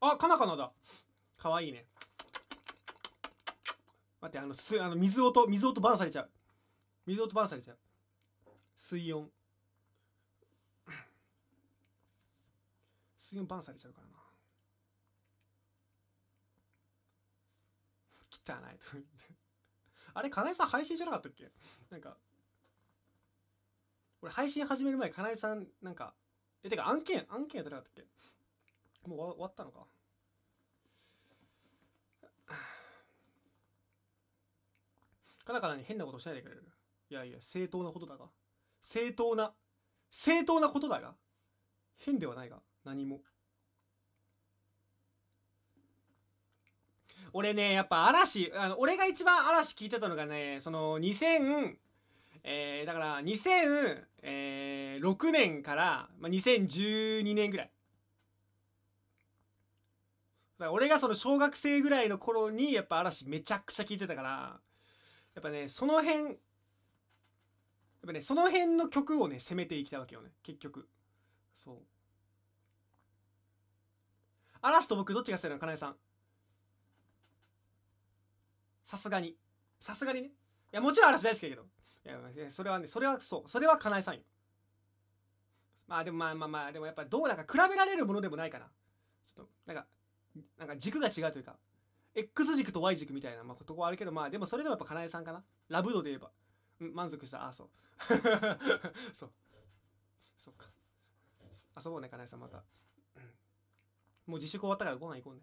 あ、カナカナだ。かわいいね。待って、あの、す、あの、水音、水音バンされちゃう。水音バンされちゃう。水温。水温バンされちゃうからな。汚いとあれ、かなえさん配信じゃなかったっけなんか、俺配信始める前、かなえさん、なんか、え、てか案件、案件やっらなかったっけもう終わったのかカナカナに変なことしないでくれるいやいや正当なことだが正当な正当なことだが変ではないが何も俺ねやっぱ嵐あの俺が一番嵐聞いてたのがねその2000えー、だから2006年から、まあ、2012年ぐらい俺がその小学生ぐらいの頃にやっぱ嵐めちゃくちゃ聴いてたから、やっぱね、その辺、やっぱね、その辺の曲をね、攻めていきたわけよね、結局。そう。嵐と僕どっちが好きなのかなえさん。さすがに。さすがにね。いや、もちろん嵐大好きだけど。いや、それはね、それはそう。それはかなえさんよ。まあでもまあまあまあ、でもやっぱどうだか比べられるものでもないから。ちょっと、なんか、なんか軸が違うというか X 軸と Y 軸みたいな、まあ、とこはあるけどまあでもそれでもやっぱかなえさんかなラブ度で言えば、満足したあそう そうそうか遊ぼうねかなえさんまた、もう自粛終わったからご飯行こうね